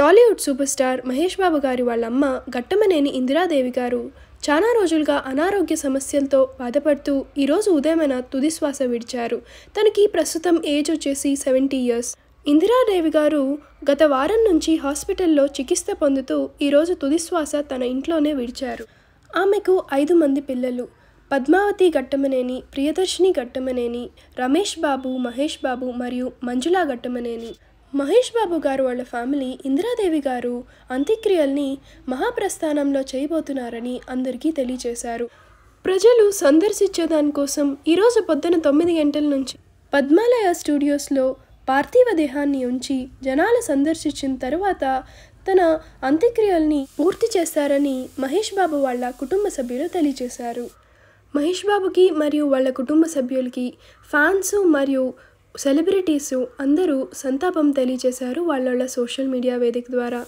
Tollywood super star Mahesh Babu గారి వాళ్ళమ్మ గట్టమనేని ఇందిరాదేవి గారు చాలా రోజులుగా అనారోగ్య సమస్యలతో బాధపడుతూ ఈరోజు ఉదయమైన తుదిశ్వాస విడిచారు తనకి ప్రస్తుతం ఏజ్ వచ్చేసి సెవెంటీ ఇయర్స్ ఇందిరాదేవి గారు గత వారం నుంచి హాస్పిటల్లో చికిత్స పొందుతూ ఈరోజు తుదిశ్వాస తన ఇంట్లోనే విడిచారు ఆమెకు ఐదు మంది పిల్లలు పద్మావతి గట్టమనేని ప్రియదర్శిని గట్టమనేని రమేష్ బాబు మహేష్ బాబు మరియు మంజులా గట్టమనేని మహేష్ బాబు గారు వాళ్ళ ఫ్యామిలీ ఇందిరాదేవి గారు అంత్యక్రియల్ని మహాప్రస్థానంలో చేయబోతున్నారని అందరికీ తెలియజేశారు ప్రజలు సందర్శించేదానికోసం ఈరోజు పొద్దున తొమ్మిది గంటల నుంచి పద్మాలయ స్టూడియోస్లో పార్థివ దేహాన్ని ఉంచి జనాలు సందర్శించిన తర్వాత తన అంత్యక్రియల్ని పూర్తి చేశారని మహేష్ బాబు వాళ్ళ కుటుంబ సభ్యులు తెలియజేశారు మహేష్ బాబుకి మరియు వాళ్ళ కుటుంబ సభ్యులకి ఫ్యాన్స్ మరియు సెలబ్రిటీసు అందరూ సంతాపం తెలియజేశారు వాళ్ళ సోషల్ మీడియా వేదిక ద్వారా